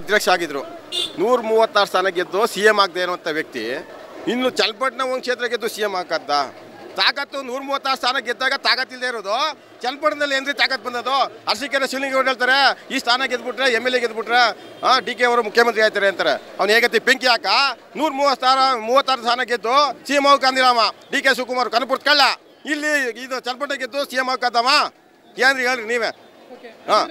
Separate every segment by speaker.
Speaker 1: ಅಧ್ಯಕ್ಷ ಆಗಿದ್ರು ನೂರ ಮೂವತ್ತಾರು ಸ್ಥಾನ ಗೆದ್ದು ಸಿ ಎಂ ಆಗದೆ ಇರುವಂಥ ವ್ಯಕ್ತಿ ಇನ್ನು ಚಲ್ಪಟ್ನ ಒಂದು ಕ್ಷೇತ್ರ ಗೆದ್ದು ಸಿ ಎಂ ಆಗತ್ತ ತಾಕತ್ತು ನೂರ ಮೂವತ್ತಾರು ಸ್ಥಾನ ಗೆದ್ದಾಗ ತಾಕತ್ತಿಲ್ಲದೆ ಇರೋದು ಚಲ್ಪಟ್ಟಣದಲ್ಲಿ ಏನ್ರಿ ತಾಕತ್ತು ಬಂದದ್ದು ಅರ್ಸಿಕೆರೆ ಶಿವಲಿಂಗೇಗೌಡ ಹೇಳ್ತಾರೆ ಈ ಸ್ಥಾನ ಗೆದ್ಬಿಟ್ರೆ ಎಮ್ ಎಲ್ ಎ ಗೆದ್ಬಿಟ್ರೆ ಡಿ ಕೆ ಅವರು ಮುಖ್ಯಮಂತ್ರಿ ಆಯ್ತಾರೆ ಅಂತಾರೆ ಅವ್ನು ಹೇಗತ್ತಿ ಬೆಂಕಿ ಹಾಕ ನೂರ ಮೂವತ್ ಸ್ಥಾನ ಮೂವತ್ತಾರು ಸ್ಥಾನ ಗೆದ್ದು ಸಿ ಎಂ ಗಾಂಧಿರಾಮ ಡಿ ಕೆ ಶಿವಕುಮಾರ್ ಕನಪುರ್ ಕಳ್ಳ ಇಲ್ಲಿ ಇದು ಚಲ್ಪಟ್ಟ ಗೆದ್ದು ಸಿ ಎಂ ಆಗದಮ್ಮ
Speaker 2: ಏನ್ರಿ ಹೇಳ್ರಿ ನೀವೇ ಹಾಂ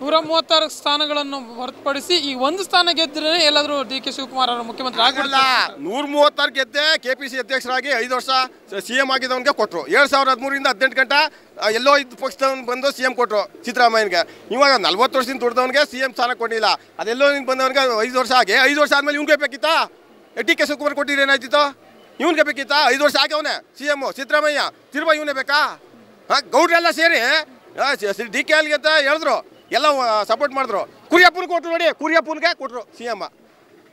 Speaker 2: ನೂರ ಮೂವತ್ತಾರು ಸ್ಥಾನಗಳನ್ನು ಹೊರತುಪಡಿಸಿ ಈ ಒಂದು ಸ್ಥಾನ ಗೆದ್ದರೆ ಎಲ್ಲಾದರೂ ಡಿ ಕೆ ಶಿವಕುಮಾರ್ ಅವರು ಮುಖ್ಯಮಂತ್ರಿ ಆಗಲ್ಲ ನೂರ ಮೂವತ್ತಾರು
Speaker 1: ಗೆದ್ದೆ ಸಿ ಅಧ್ಯಕ್ಷರಾಗಿ ಐದು ವರ್ಷ ಸಿ ಎಂ ಆಗಿದ್ದವನಿಗೆ ಕೊಟ್ಟರು ಏಳು ಸಾವಿರದ ಹದಿಮೂರಿಂದ ಹದಿನೆಂಟು ಗಂಟೆ ಎಲ್ಲೋ ಇದ್ದ ಪಕ್ಷದವ್ನು ಬಂದು ಸಿಎಂ ಕೊಟ್ಟರು ಸಿದ್ದರಾಮಯ್ಯನಿಗೆ ಇವಾಗ ನಲ್ವತ್ತು ವರ್ಷದಿಂದ ಸಿ ಸಿಎಂ ಸ್ಥಾನ ಕೊಡಲಿಲ್ಲ ಅದೆಲ್ಲೋ ಬಂದವನಿಗೆ ಐದು ವರ್ಷ ಆಗಿ ಐದು ವರ್ಷ ಆದಮೇಲೆ ಇವ್ಗೆ ಬೇಕಿತ್ತಾ ಡಿ ಕೆ ಶಿವಕುಮಾರ್ ಕೊಟ್ಟಿದ್ರೆ ಏನಾಯ್ತಿತ್ತು ಇವ್ನಿಗೆ ಬೇಕಿತ್ತಾ ಐದು ವರ್ಷ ಅವನೇ ಸಿ ಎಮ್ ಸಿದ್ದರಾಮಯ್ಯ ತಿರುವ ಇವನೇ ಬೇಕಾ ಹಾಂ ಗೌಡ್ರೆಲ್ಲ ಸೇರಿ ಡಿ ಕೆ ಅಲ್ಲಿಗೆ ಅಂತ ಹೇಳಿದ್ರು ಎಲ್ಲ ಸಪೋರ್ಟ್ ಮಾಡಿದ್ರು ಕುರಿಯಪ್ಪನ ಕೊಟ್ಟರು ನೋಡಿ ಕುರಿಯಪ್ಪನಿಗೆ ಕೊಟ್ಟರು ಸಿ ಎಮ್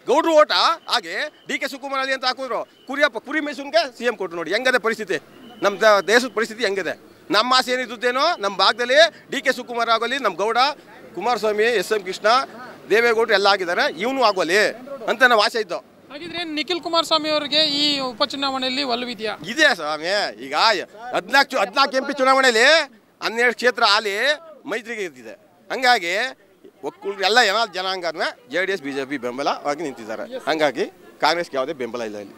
Speaker 1: ಗೌಡ್ರು ಓಟ ಹಾಗೆ ಡಿ ಕೆ ಶಿವಕುಮಾರ್ ಅಲ್ಲಿ ಅಂತ ಹಾಕಿದ್ರು ಕುರಿಯಪ್ಪ ಕುರಿ ಮೈಸೂನ್ಗೆ ಸಿ ಎಂ ಕೊಟ್ಟರು ನೋಡಿ ಹೆಂಗದೆ ಪರಿಸ್ಥಿತಿ ನಮ್ಮ ದೇಶದ ಪರಿಸ್ಥಿತಿ ಹೆಂಗಿದೆ ನಮ್ಮ ಆಸೆ ಏನಿದ್ದುದೇನೋ ನಮ್ಮ ಭಾಗದಲ್ಲಿ ಡಿ ಕೆ ಶಿವಕುಮಾರ್ ಆಗೋಲಿ ನಮ್ಮ ಗೌಡ ಕುಮಾರಸ್ವಾಮಿ ಎಸ್ ಎಂ ಕೃಷ್ಣ ದೇವೇಗೌಡರು ಎಲ್ಲ ಆಗಿದ್ದಾರೆ ಇವನು ಆಗೋಲಿ ಅಂತ ನಾವು ಆಸೆ ಇದ್ದೋ
Speaker 2: ಹಾಗಿದ್ರೆ ನಿಖಿಲ್ ಕುಮಾರಸ್ವಾಮಿ ಅವರಿಗೆ ಈ ಉಪಚುನಾವಣೆಯಲ್ಲಿ ಒಲವಿದೆಯಾ
Speaker 1: ಇದೆ ಸ್ವಾಮಿ ಈಗ ಹದಿನಾಲ್ಕು ಹದಿನಾಲ್ಕು ಎಂ ಪಿ ಚುನಾವಣೆಯಲ್ಲಿ ಹನ್ನೆರಡು ಕ್ಷೇತ್ರ ಆಲಿ ಮೈತ್ರಿಗೆ ಇದ್ದಿದೆ ಹಂಗಾಗಿ ಒಕ್ಕೂಟರೆಲ್ಲ ಎಲ್ಲ ಜನಾಂಗನ J D S B J P ಬೆಂಬಲವಾಗಿ ನಿಂತಿದ್ದಾರೆ ಹಂಗಾಗಿ ಕಾಂಗ್ರೆಸ್ಗೆ ಯಾವುದೇ ಬೆಂಬಲ ಇಲ್ಲ ಇಲ್ಲಿ